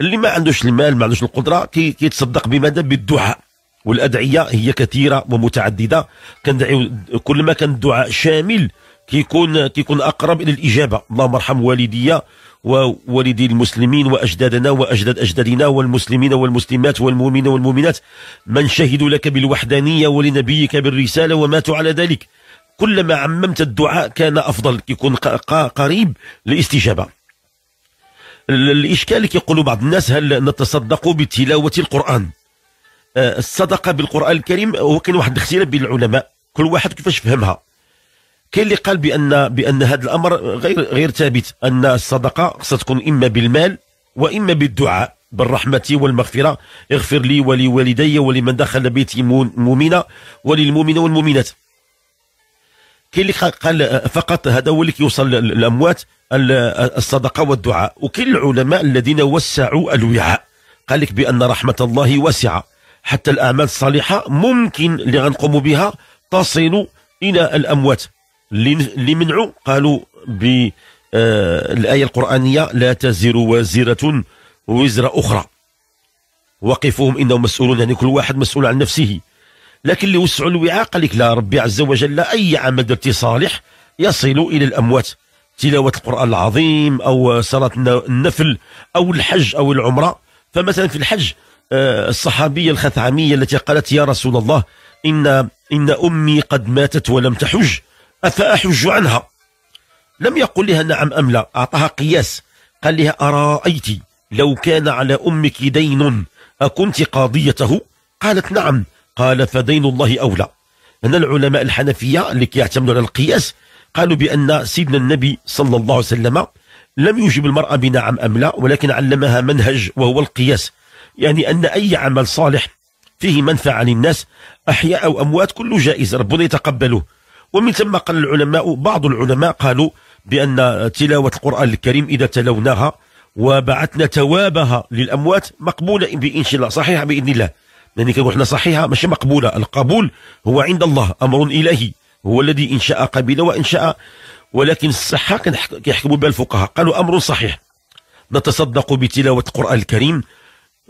A: اللي ما عندوش المال ما عندوش القدره كيتصدق بماذا بالدعاء والادعيه هي كثيره ومتعدده كندعي كل ما كان الدعاء شامل كيكون كيكون اقرب الى الاجابه اللهم ارحم والدي ووالدي المسلمين واجدادنا واجداد اجدادنا والمسلمين والمسلمات والمؤمنين والمؤمنات من شهدوا لك بالوحدانيه ولنبيك بالرساله وماتوا على ذلك كلما عممت الدعاء كان افضل كيكون قريب للاستجابه الاشكال كيقولوا بعض الناس هل نتصدق بتلاوه القران آه، الصدقه بالقران الكريم هو كاين واحد الاختلاف بين العلماء كل واحد كيفاش فهمها كاين اللي قال بان بان هذا الامر غير غير ثابت ان الصدقه خصها تكون اما بالمال واما بالدعاء بالرحمة والمغفرة اغفر لي ولوالدي ولمن دخل بيتي مؤمنا وللمؤمن والمؤمنات كاين اللي قال آه، فقط هذا هو اللي كيوصل للاموات آه، الصدقه والدعاء وكاين العلماء الذين وسعوا الوعاء قال لك بان رحمه الله واسعه حتى الأعمال الصالحة ممكن اللي غنقوموا بها تصل إلى الأموات اللي منعوا قالوا بالآية آه، القرآنية لا تزر وازرة وزر أخرى وقفوهم إنهم مسؤولون يعني كل واحد مسؤول عن نفسه لكن اللي وسعوا الوعاء قال لك لا ربي عز وجل أي عمل درتي صالح يصل إلى الأموات تلاوة القرآن العظيم أو صلاة النفل أو الحج أو العمرة فمثلا في الحج آه، الصحابية الخثعمية التي قالت يا رسول الله إن, إن أمي قد ماتت ولم تحج أفأحج عنها لم يقل لها نعم أم لا أعطاها قياس قال لها أرأيت لو كان على أمك دين أكنت قاضيته قالت نعم قال فدين الله أولى هنا العلماء الحنفية اللي يعتمدون على القياس قالوا بأن سيدنا النبي صلى الله عليه وسلم لم يجب المرأة بنعم أم لا ولكن علمها منهج وهو القياس يعني أن أي عمل صالح فيه منفعة للناس أحياء أو أموات كله جائز ربنا يتقبله ومن ثم قال العلماء بعض العلماء قالوا بأن تلاوة القرآن الكريم إذا تلوناها وبعثنا توابها للأموات مقبولة بإن شاء الله صحيحة بإذن الله يعني كنقول حنا صحيحة ماشي مقبولة القبول هو عند الله أمر إلهي هو الذي إن شاء قبل وإن شاء ولكن الصحة كيحكموا بها الفقهاء قالوا أمر صحيح نتصدق بتلاوة القرآن الكريم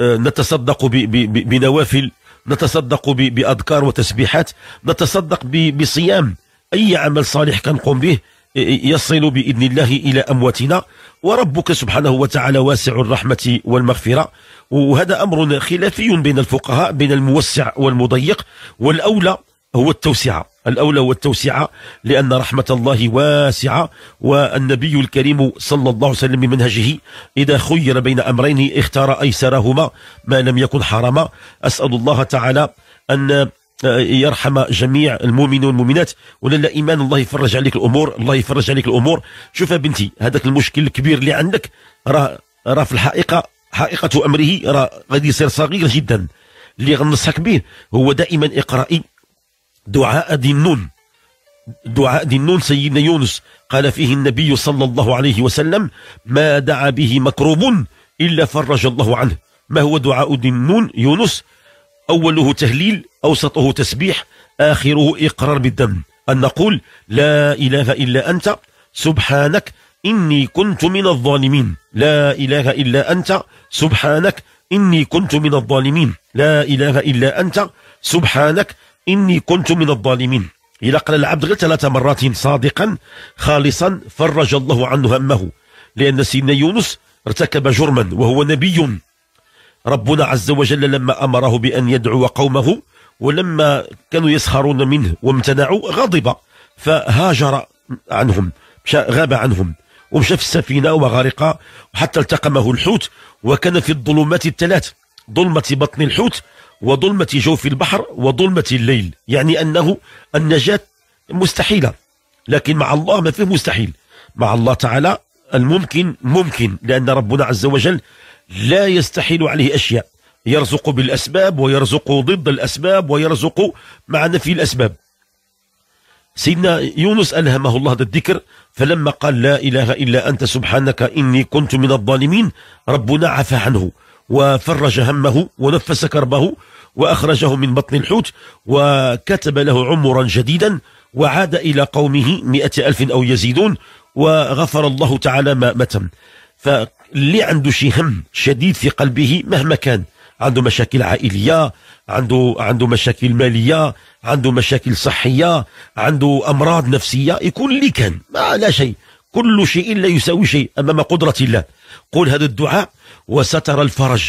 A: آه، نتصدق بنوافل نتصدق بأذكار وتسبيحات نتصدق بصيام أي عمل صالح كنقوم به يصل بإذن الله إلى أمواتنا وربك سبحانه وتعالى واسع الرحمة والمغفرة وهذا أمر خلافي بين الفقهاء بين الموسع والمضيق والأولى هو التوسعة الأولى والتوسعة لأن رحمة الله واسعة والنبي الكريم صلى الله عليه وسلم بمنهجه إذا خير بين أمرين اختار أيسرهما ما لم يكن حراما أسأل الله تعالى أن آه، يرحم جميع المؤمنين والمؤمنات ولله ايمان الله يفرج عليك الامور الله يفرج عليك الامور شوف بنتي هذاك المشكل الكبير اللي عندك راه راه في الحقيقه حقيقه امره راه غادي يصير صغير جدا اللي غنصحك به هو دائما اقرأي دعاء ذي النون دعاء ذي النون سيدنا يونس قال فيه النبي صلى الله عليه وسلم ما دعا به مكروب إلا فرج الله عنه ما هو دعاء ذي النون يونس أوله تهليل أوسطه تسبيح آخره إقرار بالدم أن نقول لا إله إلا أنت سبحانك إني كنت من الظالمين لا إله إلا أنت سبحانك إني كنت من الظالمين لا إله إلا أنت سبحانك إني كنت من الظالمين إذا قال العبد غير ثلاث مرات صادقا خالصا فرج الله عنه همه لأن سيدنا يونس ارتكب جرما وهو نبي ربنا عز وجل لما أمره بأن يدعو قومه ولما كانوا يسخرون منه وامتنعوا غضب فهاجر عنهم غاب عنهم ومشى في السفينة وغرق حتى التقمه الحوت وكان في الظلمات الثلاث ظلمة بطن الحوت وظلمة جوف البحر وظلمة الليل يعني أنه النجاة مستحيلة لكن مع الله ما فيه مستحيل مع الله تعالى الممكن ممكن لأن ربنا عز وجل لا يستحيل عليه أشياء يرزق بالأسباب ويرزق ضد الأسباب ويرزق مع نفي الأسباب سيدنا يونس ألهمه الله هذا الذكر فلما قال لا إله إلا أنت سبحانك إني كنت من الظالمين ربنا عفى عنه وفرج همه ونفس كربه وأخرجه من بطن الحوت وكتب له عمرا جديدا وعاد إلى قومه مئة ألف أو يزيدون وغفر الله تعالى ما متم فاللي عنده شي هم شديد في قلبه مهما كان عنده مشاكل عائلية عنده عنده مشاكل مالية عنده مشاكل صحية عنده أمراض نفسية يكون اللي كان ما لا شيء كل شيء لا يساوي شيء أمام قدرة الله قل هذا الدعاء وستر الفرج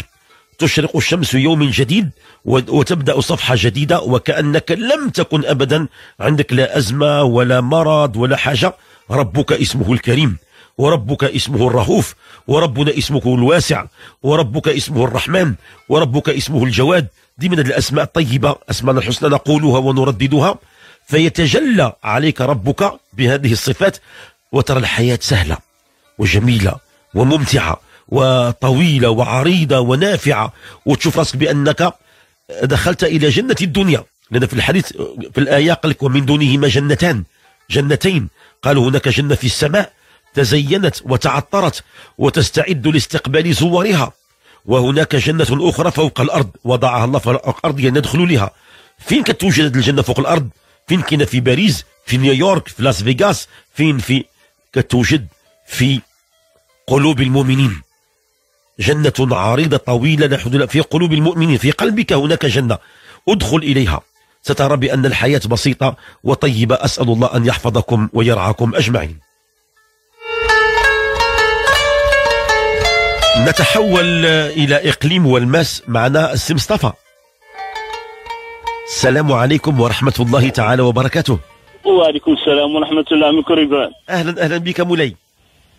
A: تشرق الشمس يوم جديد وتبدأ صفحة جديدة وكأنك لم تكن أبدا عندك لا أزمة ولا مرض ولا حاجة ربك اسمه الكريم وربك اسمه الرؤوف وربنا اسمه الواسع وربك اسمه الرحمن وربك اسمه الجواد دي من الأسماء الطيبة أسماء الحسنى نقولها ونرددها فيتجلى عليك ربك بهذه الصفات وترى الحياة سهلة وجميلة وممتعة وطويلة وعريضة ونافعة وتشوف راسك بأنك دخلت إلى جنة الدنيا لأن في الحديث في الآية قال لك ومن دونهما جنتان جنتين قالوا هناك جنة في السماء تزينت وتعطرت وتستعد لاستقبال زوارها وهناك جنة أخرى فوق الأرض وضعها الله فوق الأرض ندخل يعني لها فين كتوجد الجنة فوق الأرض فين كنا في باريس في نيويورك في لاس فيغاس فين في كتوجد في قلوب المؤمنين جنة عريضة طويلة لا حدود في قلوب المؤمنين في قلبك هناك جنة ادخل إليها سترى بأن الحياة بسيطة وطيبة أسأل الله أن يحفظكم ويرعاكم أجمعين نتحول إلى إقليم والماس معنا السي مصطفى السلام عليكم ورحمة الله تعالى وبركاته
D: وعليكم السلام ورحمة الله من كريبان
A: أهلا أهلا بك مولاي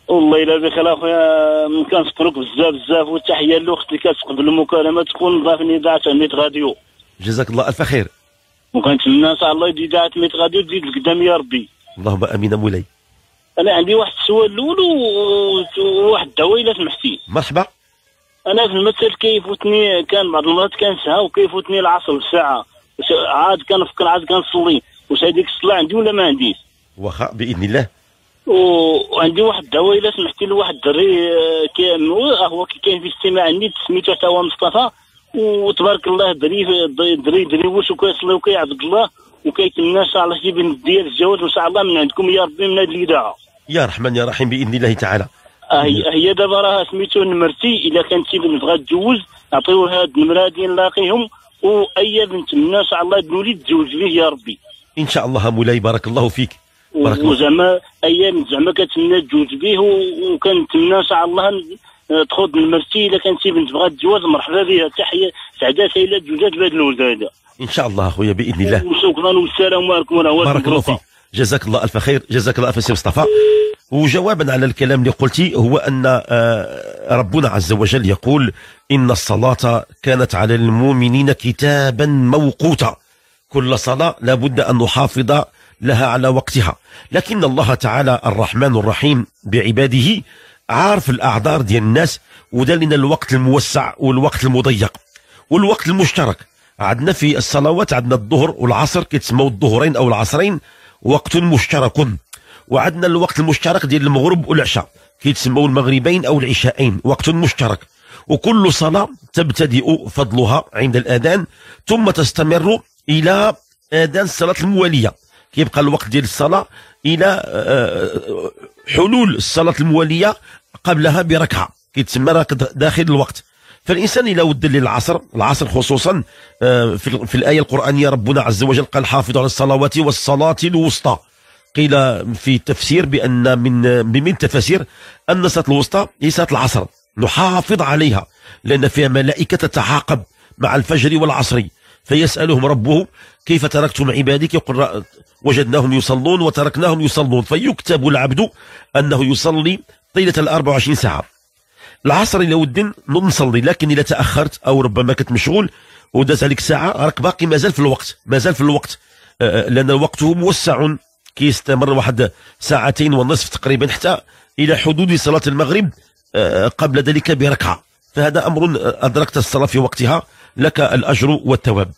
D: والله الا بك اخويا كنشكرك بزاف بزاف والتحيه للاخت اللي كتقبل المكالمه تكون نظاف اذاعه ميت غاديو
A: جزاك الله الف خير
D: وكنتمنى ان شاء الله يدي اذاعه ميت غاديو تزيد القدام يا ربي
A: اللهم امين مولاي
D: انا عندي واحد السؤال الاول وواحد الدعوه الا سمحتي مرحبا انا في المثل كيفوتني كان بعض المرات كنسها وكيفوتني العصر ساعه عاد كنفكر عاد كنصلي واش هذيك الصلاه عندي ولا ما عنديش
A: واخا باذن الله
D: وعندي واحد الدواء الا سمحتي لواحد الدري آه، آه، هو كي كاين في استماع النيت سميتو حتى هو مصطفى وتبارك الله دري دري وش وكيصلي وكيعبد الله وكيتمنى ان شاء الله يجيب ديال الجواز ان شاء الله من عندكم يا ربي من هذه الاذاعه
A: يا رحمن يا رحيم باذن الله تعالى
D: آه، هي هي دابا راه سميتو نمرتي اذا كانت بنت غتجوز عطيو هاد النمره هادي نلاقيهم واي بنت ان شاء الله ابن وليد تزوج به يا ربي
A: ان شاء الله مولاي بارك الله فيك وزعما
D: ايام زعما كتمنى تجوز به وكنتمنى ان شاء الله آه، تخوض المرسي اذا كانت بنت بغات تجوز مرحبا بها تحيه سعداء الا تجوزات بهذا الولاده
A: ان شاء الله اخويا باذن الله
D: وشكرا والسلام عليكم بارك الله فيك
A: جزاك الله الف خير جزاك الله الف سي مصطفى وجوابا على الكلام اللي قلتي هو ان آه، ربنا عز وجل يقول ان الصلاه كانت على المؤمنين كتابا موقوتا كل صلاه لابد ان نحافظ لها على وقتها لكن الله تعالى الرحمن الرحيم بعباده عارف الاعذار ديال الناس ودالنا الوقت الموسع والوقت المضيق والوقت المشترك عندنا في الصلوات عندنا الظهر والعصر كيتسموا الظهرين او العصرين وقت مشترك وعندنا الوقت المشترك ديال المغرب والعشاء كيتسموا المغربين او العشاءين وقت مشترك وكل صلاه تبتدئ فضلها عند الاذان ثم تستمر الى اذان الصلاه المواليه كيبقى الوقت ديال الصلاه الى آه، آه، حلول الصلاه المواليه قبلها بركعه كيتسمى راك داخل الوقت فالانسان الا ود للعصر العصر خصوصا آه، في, الايه القرانيه ربنا عز وجل قال حافظوا على الصلوات والصلاه الوسطى قيل في تفسير بان من من التفاسير ان الصلاه الوسطى هي صلاه العصر نحافظ عليها لان فيها ملائكه تتعاقب مع الفجر والعصر فيسألهم ربه كيف تركتم عبادك يقول وجدناهم يصلون وتركناهم يصلون فيكتب العبد أنه يصلي طيلة الأربع وعشرين ساعة العصر إلى ود نصلي لكن إذا تأخرت أو ربما كنت مشغول ودات عليك ساعة راك باقي مازال في الوقت مازال في الوقت آه، آه، لأن الوقت موسع كيستمر واحد ساعتين ونصف تقريبا حتى إلى حدود صلاة المغرب آه، قبل ذلك بركعة فهذا أمر أدركت الصلاة في وقتها لك الأجر والثواب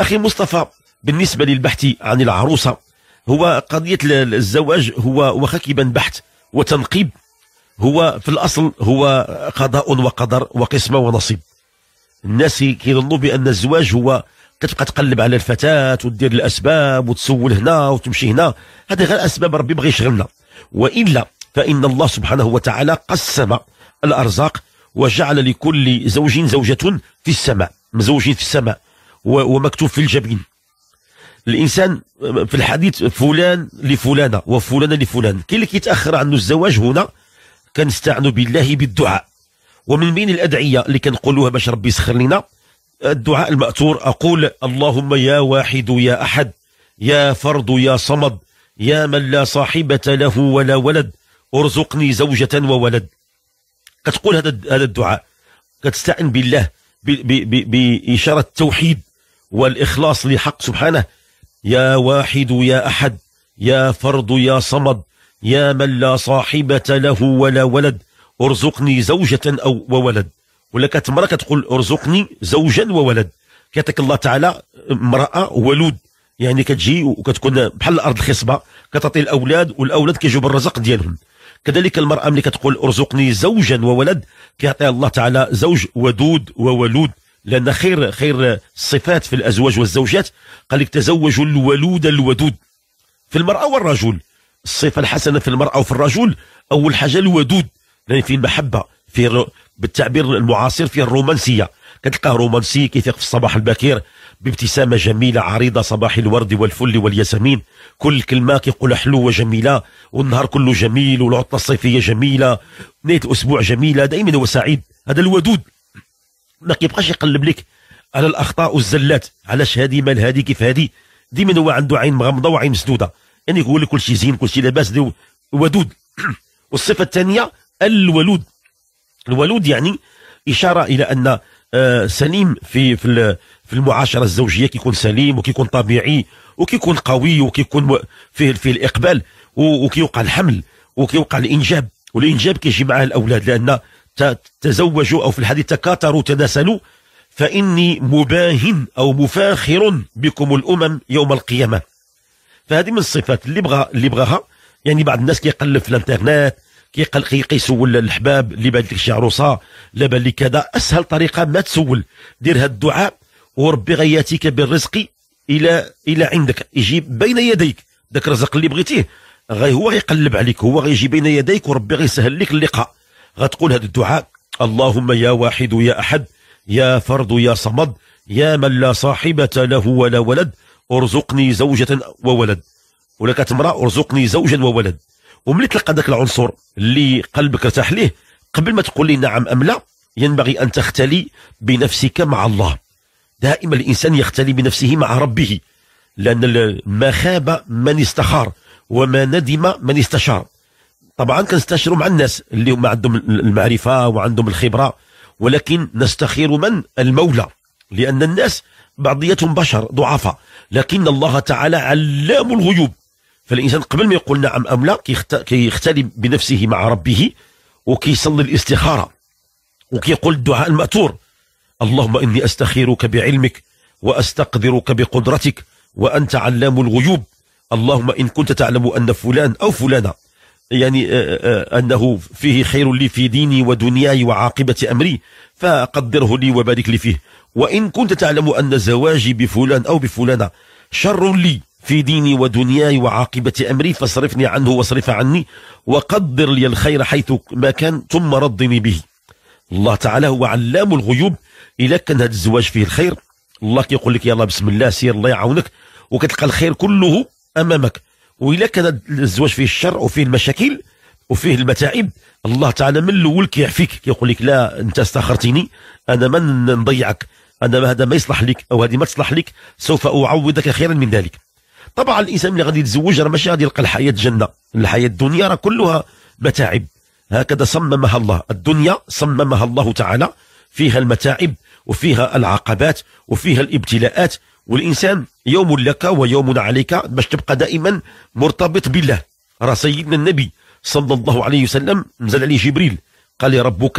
A: أخي مصطفى بالنسبة للبحث عن العروسة هو قضية الزواج هو وخكبا بحت وتنقيب هو في الأصل هو قضاء وقدر وقسمة ونصيب الناس كيظنوا بأن الزواج هو كتبقى تقلب على الفتاة وتدير الأسباب وتسول هنا وتمشي هنا هذا غير أسباب ربي بغى يشغلنا وإلا فإن الله سبحانه وتعالى قسم الأرزاق وجعل لكل زوج زوجة في السماء مزوجين في السماء ومكتوب في الجبين الانسان في الحديث فلان لفلانه وفلانه لفلان كاين اللي كيتاخر عنه الزواج هنا كنستعن بالله بالدعاء ومن بين الادعيه اللي كنقولوها باش ربي يسخر لنا الدعاء المأثور اقول اللهم يا واحد يا احد يا فرد يا صمد يا من لا صاحبة له ولا ولد ارزقني زوجة وولد كتقول هذا هذا الدعاء كتستعن بالله بإشارة التوحيد والإخلاص لحق سبحانه يا واحد يا أحد يا فرد يا صمد يا من لا صاحبة له ولا ولد ارزقني زوجة أو وولد ولا كانت امرأة كتقول ارزقني زوجا وولد كيعطيك الله تعالى امرأة ولود يعني كتجي وكتكون بحال الأرض الخصبة كتعطي الأولاد والأولاد كيجيو بالرزق ديالهم كذلك المرأة ملي كتقول ارزقني زوجا وولد كيعطيها الله تعالى زوج ودود وولود لأن خير خير الصفات في الأزواج والزوجات قال لك تزوجوا الولود الودود في المرأة والرجل الصفة الحسنة في المرأة وفي الرجل أول حاجة الودود لأن يعني فيه المحبة فيه بالتعبير المعاصر فيه الرومانسية كتلقاه رومانسي كيفيق في الصباح البكير بابتسامه جميله عريضه صباح الورد والفل والياسمين كل كلمه كيقولها حلوه وجميله والنهار كله جميل والعطله الصيفيه جميله نهايه الاسبوع جميله دائما هو سعيد هذا الودود ما كيبقاش يقلب لك على الاخطاء والزلات علاش هذه مال هذه كيف هذه ديما هو عنده عين مغمضه وعين مسدوده يعني يقول لك كل شيء زين كل شيء لاباس ودود والصفه الثانيه الولود الولود يعني اشاره الى ان آه، سليم في في في المعاشره الزوجيه كيكون سليم وكيكون طبيعي وكيكون قوي وكيكون فيه فيه الاقبال وكيوقع الحمل وكيوقع الانجاب والانجاب كيجي معاه الاولاد لان تزوجوا او في الحديث تكاثروا تناسلوا فاني مباهن او مفاخر بكم الامم يوم القيامه فهذه من الصفات اللي بغى اللي بغاها يعني بعض الناس كيقلب في الانترنت كيسول الحباب اللي بعد لك شي عروسه لا بان لك كذا اسهل طريقه ما تسول دير هذا الدعاء وربي غياتيك بالرزق الى الى عندك يجيب بين يديك ذاك الرزق اللي بغيتيه غي هو غيقلب عليك هو غيجي بين يديك وربي غيسهل لك اللقاء غتقول هذا الدعاء اللهم يا واحد يا احد يا فرد يا صمد يا من لا صاحبة له ولا ولد ارزقني زوجة وولد ولك امرأة ارزقني زوجا وولد وملي تلقى ذاك العنصر اللي قلبك ارتاح ليه قبل ما تقول لي نعم ام لا ينبغي ان تختلي بنفسك مع الله دائما الانسان يختلي بنفسه مع ربه لان ما خاب من استخار وما ندم من استشار طبعا كنستشيروا مع الناس اللي هما عندهم المعرفه وعندهم الخبره ولكن نستخير من المولى لان الناس بعضيتهم بشر ضعفاء لكن الله تعالى علام الغيوب فالانسان قبل ما يقول نعم ام لا كيختلي بنفسه مع ربه وكيصلي الاستخاره وكيقول الدعاء المأثور اللهم اني استخيرك بعلمك واستقدرك بقدرتك وانت علام الغيوب اللهم ان كنت تعلم ان فلان او فلانه يعني انه فيه خير لي في ديني ودنياي وعاقبه امري فقدره لي وبارك لي فيه وان كنت تعلم ان زواجي بفلان او بفلانه شر لي في ديني ودنياي وعاقبة أمري فاصرفني عنه واصرف عني وقدر لي الخير حيث ما كان ثم رضني به الله تعالى هو علام الغيوب إلا كان هذا الزواج فيه الخير الله كيقول لك يلا بسم الله سير الله يعاونك وكتلقى الخير كله أمامك وإلا كان الزواج فيه الشر وفيه المشاكل وفيه المتاعب الله تعالى من الاول كيعفيك كيقول لك لا انت استخرتني انا ما نضيعك انا هذا ما يصلح لك او هذه ما تصلح لك سوف اعوضك خيرا من ذلك طبعا الانسان اللي غادي يتزوج راه ماشي غادي يلقى الحياه جنه الحياه الدنيا راه كلها متاعب هكذا صممها الله الدنيا صممها الله تعالى فيها المتاعب وفيها العقبات وفيها الابتلاءات والانسان يوم لك ويوم عليك باش تبقى دائما مرتبط بالله راه سيدنا النبي صلى الله عليه وسلم نزل عليه جبريل قال ربك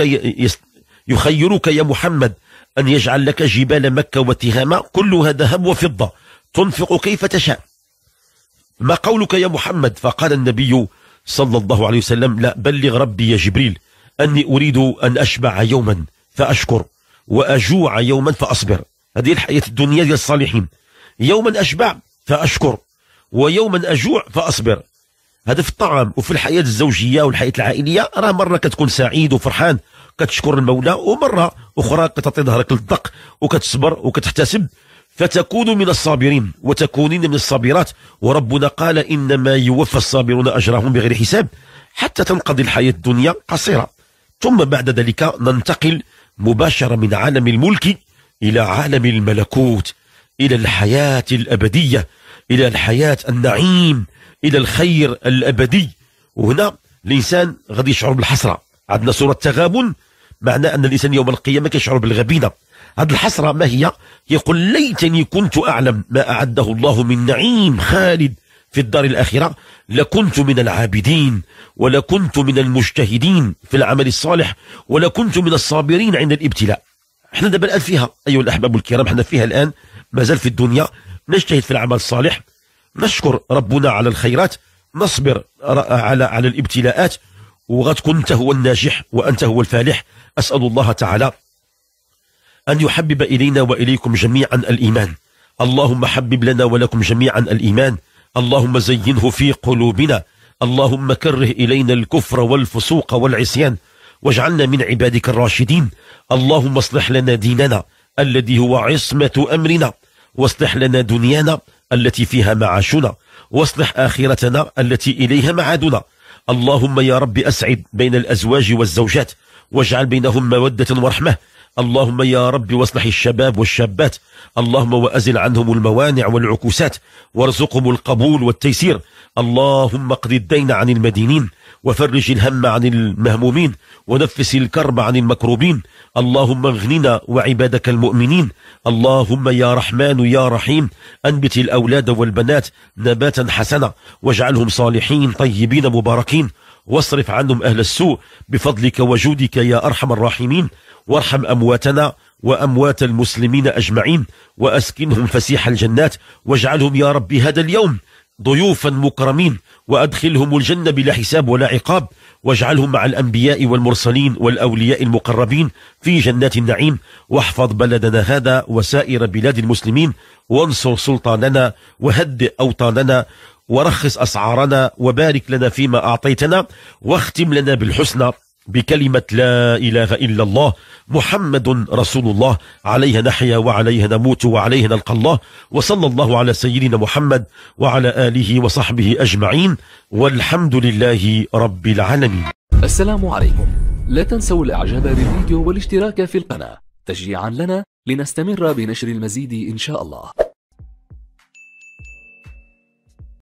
A: يخيرك يا محمد أن يجعل لك جبال مكة وتهامة كلها ذهب وفضة تنفق كيف تشاء ما قولك يا محمد فقال النبي صلى الله عليه وسلم لا بلغ ربي يا جبريل أني أريد أن أشبع يوما فأشكر وأجوع يوما فأصبر هذه الحياة الدنيا ديال الصالحين يوما أشبع فأشكر ويوما أجوع فأصبر هذا في الطعام وفي الحياة الزوجية والحياة العائلية راه مرة كتكون سعيد وفرحان كتشكر المولى ومرة أخرى كتعطي ظهرك للضق وكتصبر وكتحتسب فتكون من الصابرين وتكونين من الصابرات وربنا قال إنما يوفى الصابرون أجرهم بغير حساب حتى تنقضي الحياة الدنيا قصيرة ثم بعد ذلك ننتقل مباشرة من عالم الملك إلى عالم الملكوت إلى الحياة الأبدية إلى الحياة النعيم إلى الخير الأبدي وهنا الإنسان غادي يشعر بالحسرة عندنا سورة تغابن معنى أن الإنسان يوم القيامة كيشعر بالغبينة هذه الحسرة ما هي يقول ليتني كنت أعلم ما أعده الله من نعيم خالد في الدار الآخرة لكنت من العابدين ولكنت من المجتهدين في العمل الصالح ولكنت من الصابرين عند الابتلاء احنا دابا الآن فيها أيها الأحباب الكرام احنا فيها الآن مازال في الدنيا نجتهد في العمل الصالح نشكر ربنا على الخيرات نصبر على على الابتلاءات وغتكون انت هو الناجح وانت هو الفالح اسال الله تعالى أن يحبب إلينا وإليكم جميعا الإيمان اللهم حبب لنا ولكم جميعا الإيمان اللهم زينه في قلوبنا اللهم كره إلينا الكفر والفسوق والعصيان واجعلنا من عبادك الراشدين اللهم اصلح لنا ديننا الذي هو عصمة أمرنا واصلح لنا دنيانا التي فيها معاشنا واصلح آخرتنا التي إليها معادنا اللهم يا رب أسعد بين الأزواج والزوجات واجعل بينهم مودة ورحمة اللهم يا رب واصلح الشباب والشابات اللهم وأزل عنهم الموانع والعكوسات وارزقهم القبول والتيسير اللهم اقض الدين عن المدينين وفرج الهم عن المهمومين ونفس الكرب عن المكروبين اللهم اغننا وعبادك المؤمنين اللهم يا رحمن يا رحيم أنبت الأولاد والبنات نباتا حسنا واجعلهم صالحين طيبين مباركين واصرف عنهم أهل السوء بفضلك وجودك يا أرحم الراحمين وارحم أمواتنا وأموات المسلمين أجمعين وأسكنهم فسيح الجنات واجعلهم يا رب هذا اليوم ضيوفا مكرمين وأدخلهم الجنة بلا حساب ولا عقاب واجعلهم مع الأنبياء والمرسلين والأولياء المقربين في جنات النعيم واحفظ بلدنا هذا وسائر بلاد المسلمين وانصر سلطاننا وهدئ أوطاننا ورخص أسعارنا وبارك لنا فيما أعطيتنا واختم لنا بالحسنى بكلمة لا إله إلا الله محمد رسول الله عليها نحيا وعليها نموت وعليها نلقى الله وصلى الله على سيدنا محمد وعلى آله وصحبه أجمعين والحمد لله رب العالمين السلام عليكم
D: لا تنسوا الإعجاب بالفيديو والاشتراك في القناة تشجيعا لنا لنستمر بنشر المزيد إن شاء الله